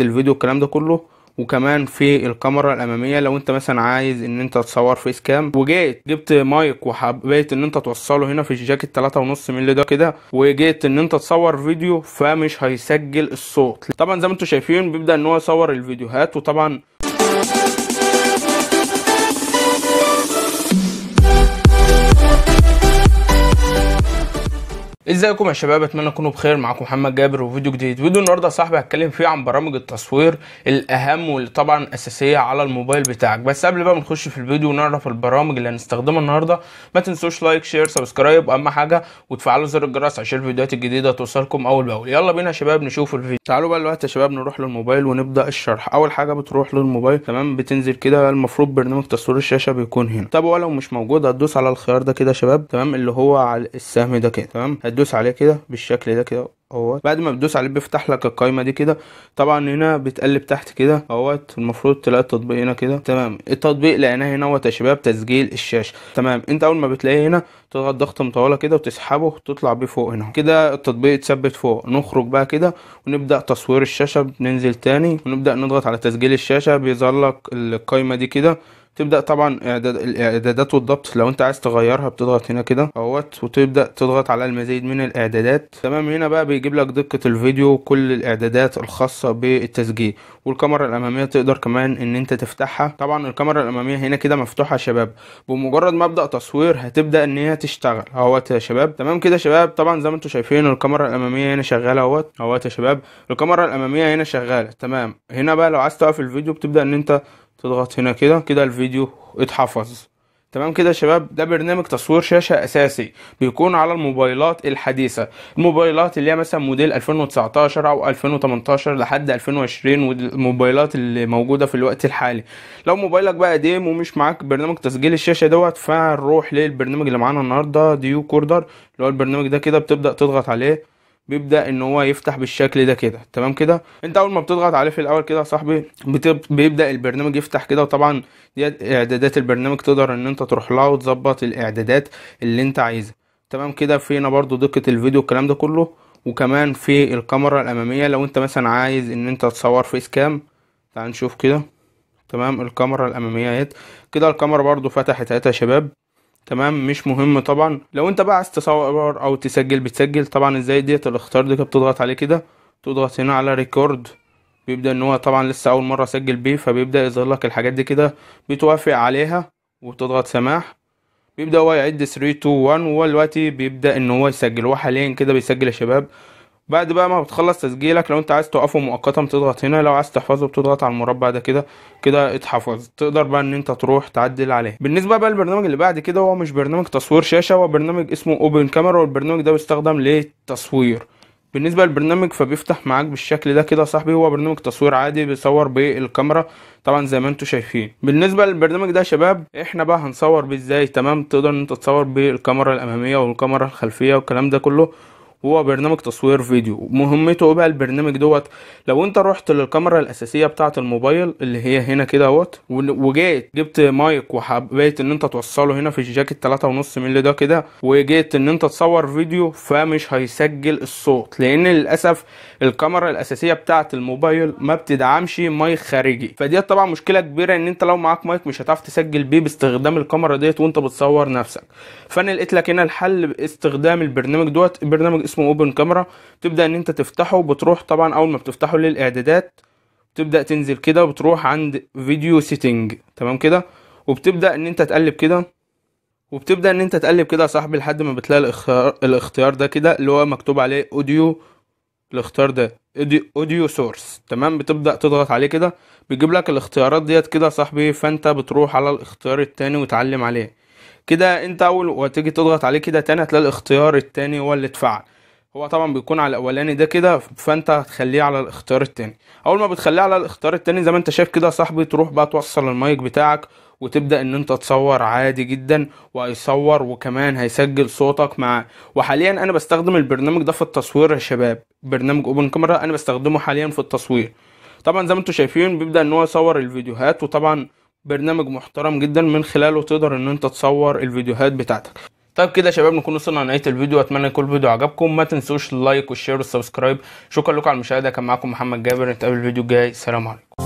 الفيديو الكلام ده كله وكمان في الكاميرا الاماميه لو انت مثلا عايز ان انت تصور فيس كام وجيت جبت مايك وحبيت ان انت توصله هنا في الجاكيت 3.5 مللي ده كده وجيت ان انت تصور فيديو فمش هيسجل الصوت طبعا زي ما انتم شايفين بيبدا ان هو يصور الفيديوهات وطبعا ازيكم يا شباب اتمنى تكونوا بخير معاكم محمد جابر وفيديو جديد فيديو النهارده يا صاحبي هتكلم فيه عن برامج التصوير الاهم واللي طبعا اساسيه على الموبايل بتاعك بس قبل بقى ما نخش في الفيديو ونعرف البرامج اللي هنستخدمها النهارده ما تنسوش لايك شير سبسكرايب اهم حاجه وتفعلوا زر الجرس عشان الفيديوهات الجديده توصلكم اول باول يلا بينا يا شباب نشوف الفيديو تعالوا بقى دلوقتي يا شباب نروح للموبايل ونبدا الشرح اول حاجه بتروح للموبايل تمام بتنزل كده المفروض برنامج تصوير الشاشه بيكون هنا طب ولو مش موجود هتدوس على الخيار ده كده يا شباب تمام اللي هو على السهم ده كده تمام بتدوس عليه كده بالشكل ده كده اهوت بعد ما بتدوس عليه بيفتح لك القايمه دي كده طبعا هنا بتقلب تحت كده اهوت المفروض تلاقي التطبيق هنا كده تمام التطبيق لقيناه هنا يا شباب تسجيل الشاشه تمام انت اول ما بتلاقيه هنا تضغط ضغطه مطوله كده وتسحبه وتطلع بيه فوق هنا كده التطبيق اتثبت فوق نخرج بقى كده ونبدا تصوير الشاشه بننزل تاني ونبدا نضغط على تسجيل الشاشه بيظهر لك القايمه دي كده تبدا طبعا اعداد الاعدادات والضبط لو انت عايز تغيرها بتضغط هنا كده اهوت وتبدا تضغط على المزيد من الاعدادات تمام هنا بقى بيجيب لك دقه الفيديو وكل الاعدادات الخاصه بالتسجيل والكاميرا الاماميه تقدر كمان ان انت تفتحها طبعا الكاميرا الاماميه هنا كده مفتوحه يا شباب بمجرد ما ابدا تصوير هتبدا ان هي تشتغل اهوت يا شباب تمام كده يا شباب طبعا زي ما انتم شايفين الكاميرا الاماميه هنا شغاله اهوت اهوت يا شباب الكاميرا الاماميه هنا شغاله تمام هنا بقى لو عايز توقف الفيديو بتبدا ان انت تضغط هنا كده كده الفيديو اتحفظ تمام كده يا شباب ده برنامج تصوير شاشة أساسي بيكون على الموبايلات الحديثة الموبايلات اللي هي مثلا موديل 2019 أو 2018 لحد 2020 والموبايلات اللي موجودة في الوقت الحالي لو موبايلك بقى قديم ومش معاك برنامج تسجيل الشاشة دوت فنروح للبرنامج اللي معانا النهاردة ديو كوردر اللي هو البرنامج ده كده بتبدأ تضغط عليه بيبدا ان هو يفتح بالشكل ده كده تمام كده انت اول ما بتضغط عليه في الاول كده يا صاحبي بيبدا البرنامج يفتح كده وطبعا دي اعدادات البرنامج تقدر ان انت تروح لها وتظبط الاعدادات اللي انت عايزها تمام كده في هنا برضو دقه الفيديو الكلام ده كله وكمان في الكاميرا الاماميه لو انت مثلا عايز ان انت تصور فيس كام تعال نشوف كده تمام الكاميرا الاماميه اهي كده الكاميرا برضو فتحت اهي يا شباب تمام مش مهم طبعا لو انت بقى عايز تصور او تسجل بتسجل طبعا ازاي ديت الاختيار ده بتضغط عليه كده تضغط هنا على ريكورد بيبدا ان هو طبعا لسه اول مره اسجل بيه فبيبدا يظهر لك الحاجات دي كده بتوافق عليها وتضغط سماح بيبدا هو يعد 3 2 1 ودلوقتي بيبدا ان هو يسجل هو حاليا كده بيسجل يا شباب بعد بقى ما بتخلص تسجيلك لو انت عايز توقفه مؤقتا بتضغط هنا لو عايز تحفظه بتضغط على المربع ده كده كده اتحفظ تقدر بقى ان انت تروح تعدل عليه بالنسبه بقى للبرنامج اللي بعد كده هو مش برنامج تصوير شاشه هو برنامج اسمه اوبن كاميرا والبرنامج ده بيستخدم للتصوير بالنسبه للبرنامج فبيفتح معاك بالشكل ده كده يا صاحبي هو برنامج تصوير عادي بيصور بالكاميرا طبعا زي ما انتم شايفين بالنسبه للبرنامج ده يا شباب احنا بقى هنصور بيه ازاي تمام تقدر ان انت تصور بالكاميرا الاماميه والكاميرا الخلفيه والكلام ده كله وهو برنامج تصوير فيديو مهمته بقى البرنامج دوت لو انت رحت للكاميرا الاساسيه بتاعه الموبايل اللي هي هنا كده اهوت وجيت جبت مايك وحبيت ان انت توصله هنا في الجاكيت 3.5 مللي ده كده وجيت ان انت تصور فيديو فمش هيسجل الصوت لان للاسف الكاميرا الاساسيه بتاعه الموبايل ما بتدعمش مايك خارجي فدي طبعا مشكله كبيره ان انت لو معاك مايك مش هتعرف تسجل بيه باستخدام الكاميرا ديت وانت بتصور نفسك فانا لقيت لك هنا الحل باستخدام البرنامج دوت برنامج اسمه اوبن كاميرا تبدا ان انت تفتحه بتروح طبعا اول ما بتفتحه للاعدادات تبدا تنزل كده وبتروح عند فيديو سيتنج تمام كده وبتبدا ان انت تقلب كده وبتبدا ان انت تقلب كده يا صاحبي لحد ما بتلاقي الاختيار, الاختيار ده كده اللي هو مكتوب عليه اوديو الاختيار ده اوديو سورس تمام بتبدا تضغط عليه كده بيجيب لك الاختيارات ديت كده يا صاحبي فانت بتروح على الاختيار التاني وتعلم عليه كده انت اول وتيجي تضغط عليه كده تاني هتلاقي الاختيار التاني هو اللي اتفعل هو طبعا بيكون على الاولاني ده كده فانت هتخليه على الاختيار التاني اول ما بتخليه على الاختيار التاني زي ما انت شايف كده يا صاحبي تروح بقى توصل المايك بتاعك وتبدا ان انت تصور عادي جدا وهيصور وكمان هيسجل صوتك معاه وحاليا انا بستخدم البرنامج ده في التصوير يا شباب برنامج اوبن كاميرا انا بستخدمه حاليا في التصوير طبعا زي ما انتم شايفين بيبدا ان هو يصور الفيديوهات وطبعا برنامج محترم جدا من خلاله تقدر ان انت تصور الفيديوهات بتاعتك طيب كده يا شباب نكون وصلنا لنهايه الفيديو اتمنى يكون الفيديو عجبكم ما تنسوش اللايك والشير والسبسكرايب شكرا لكم على المشاهده كان معاكم محمد جابر نتقابل الفيديو الجاي سلام عليكم